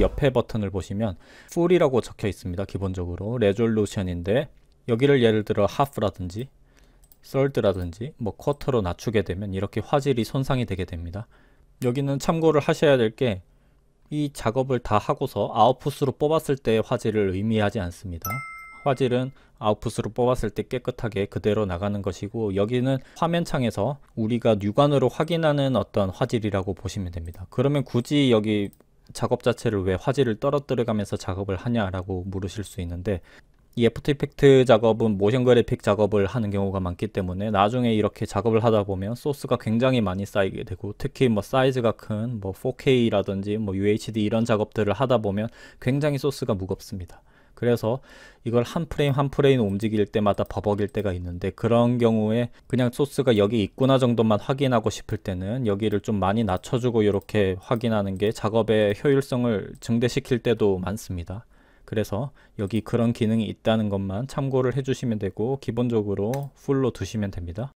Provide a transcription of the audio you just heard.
옆에 버튼을 보시면 Full이라고 적혀 있습니다. 기본적으로 레졸 s 션인데 여기를 예를 들어 Half라든지 Third라든지 뭐 Quarter로 낮추게 되면 이렇게 화질이 손상이 되게 됩니다. 여기는 참고를 하셔야 될 게 이 작업을 다 하고서 아웃풋으로 뽑았을 때의 화질을 의미하지 않습니다. 화질은 아웃풋으로 뽑았을 때 깨끗하게 그대로 나가는 것이고 여기는 화면창에서 우리가 육안으로 확인하는 어떤 화질이라고 보시면 됩니다. 그러면 굳이 여기 작업 자체를 왜 화질을 떨어뜨려가면서 작업을 하냐라고 물으실 수 있는데 이 애프터 이펙트 작업은 모션 그래픽 작업을 하는 경우가 많기 때문에 나중에 이렇게 작업을 하다 보면 소스가 굉장히 많이 쌓이게 되고 특히 뭐 사이즈가 큰 뭐 4K라든지 뭐 UHD 뭐 이런 작업들을 하다 보면 굉장히 소스가 무겁습니다. 그래서 이걸 한 프레임 한 프레임 움직일 때마다 버벅일 때가 있는데 그런 경우에 그냥 소스가 여기 있구나 정도만 확인하고 싶을 때는 여기를 좀 많이 낮춰주고 이렇게 확인하는 게 작업의 효율성을 증대시킬 때도 많습니다. 그래서 여기 그런 기능이 있다는 것만 참고를 해주시면 되고 기본적으로 풀로 두시면 됩니다.